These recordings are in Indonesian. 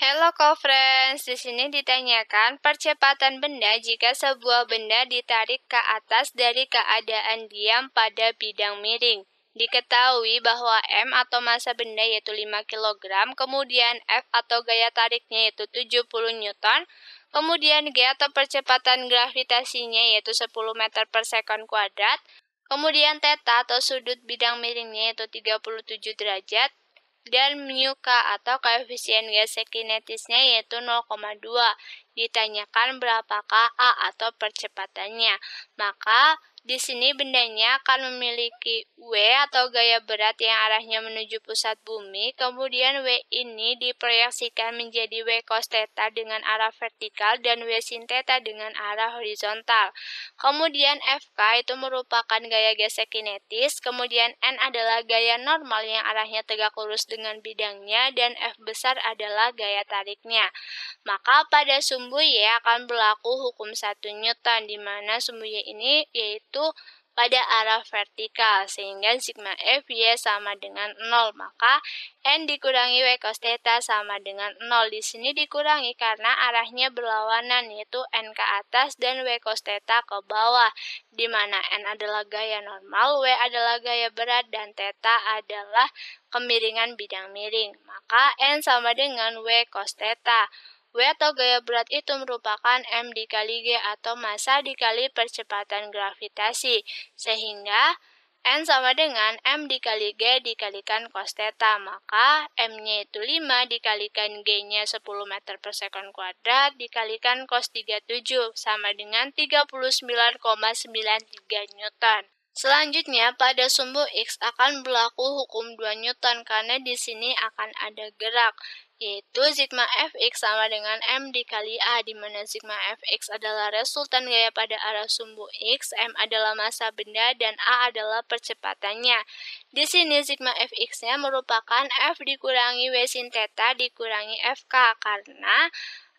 Hello co-friends, di sini ditanyakan percepatan benda jika sebuah benda ditarik ke atas dari keadaan diam pada bidang miring. Diketahui bahwa M atau massa benda yaitu 5 kg, kemudian F atau gaya tariknya yaitu 70 Newton, kemudian G atau percepatan gravitasinya yaitu 10 meter per sekon kuadrat, kemudian theta atau sudut bidang miringnya yaitu 37 derajat, dan K atau koefisien gesek kinetisnya yaitu 0,2 ditanyakan berapakah A atau percepatannya. Maka di sini bendanya akan memiliki W atau gaya berat yang arahnya menuju pusat bumi, kemudian W ini diproyeksikan menjadi W cos theta dengan arah vertikal dan W sin theta dengan arah horizontal. Kemudian FK itu merupakan gaya gesek kinetis, kemudian N adalah gaya normal yang arahnya tegak lurus dengan bidangnya, dan F besar adalah gaya tariknya. Maka pada sumber sumbuye ya, akan berlaku hukum satu Newton, di mana sumbuye ini yaitu pada arah vertikal, sehingga sigma F Y sama dengan 0. Maka N dikurangi W cos theta sama dengan 0. Di sini dikurangi karena arahnya berlawanan, yaitu N ke atas dan W cos theta ke bawah, di mana N adalah gaya normal, W adalah gaya berat, dan theta adalah kemiringan bidang miring. Maka N sama dengan W cos theta. W atau gaya berat itu merupakan M dikali G atau massa dikali percepatan gravitasi, sehingga N sama dengan M dikali G dikalikan cos theta, maka M-nya itu 5 dikalikan G-nya 10 meter per second kuadrat dikalikan cos 37 sama dengan 39,93 Newton. Selanjutnya, pada sumbu X akan berlaku hukum 2 Newton karena di sini akan ada gerak yaitu sigma fx sama dengan m dikali a, di mana sigma fx adalah resultan gaya pada arah sumbu x, m adalah massa benda, dan a adalah percepatannya. Di sini sigma fx-nya merupakan f dikurangi w sin theta dikurangi fk, karena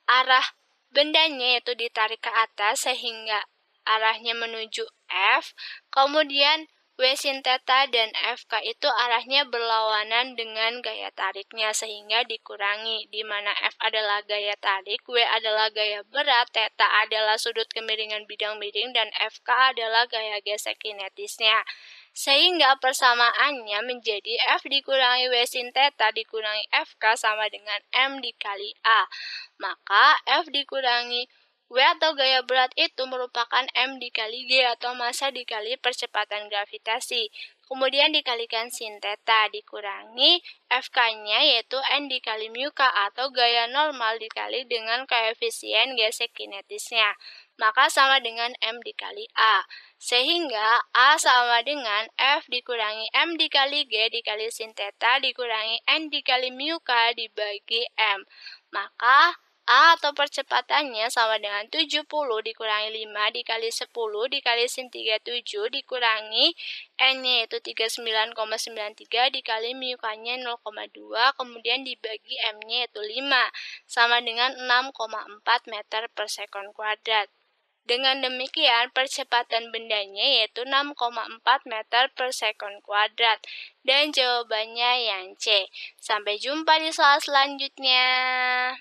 arah bendanya yaitu ditarik ke atas sehingga arahnya menuju f, kemudian W sinteta dan FK itu arahnya berlawanan dengan gaya tariknya sehingga dikurangi, di mana F adalah gaya tarik, W adalah gaya berat, theta adalah sudut kemiringan bidang miring, dan FK adalah gaya gesek kinetisnya sehingga persamaannya menjadi F dikurangi W sin theta dikurangi FK sama dengan M dikali A. Maka F dikurangi W atau gaya berat itu merupakan M dikali G atau massa dikali percepatan gravitasi. Kemudian dikalikan sin theta dikurangi FK-nya yaitu N dikali mu K atau gaya normal dikali dengan koefisien gesek kinetisnya. Maka sama dengan M dikali A. Sehingga A sama dengan F dikurangi M dikali G dikali sin theta dikurangi N dikali mu K dibagi M. Maka A atau percepatannya sama dengan 70 dikurangi 5 dikali 10 dikali sin 37 dikurangi N-nya yaitu 39,93 dikali μ-nya 0,2 kemudian dibagi M-nya yaitu 5 sama dengan 6,4 meter per sekon kuadrat. Dengan demikian, percepatan bendanya yaitu 6,4 meter per sekon kuadrat. Dan jawabannya yang C. Sampai jumpa di soal selanjutnya.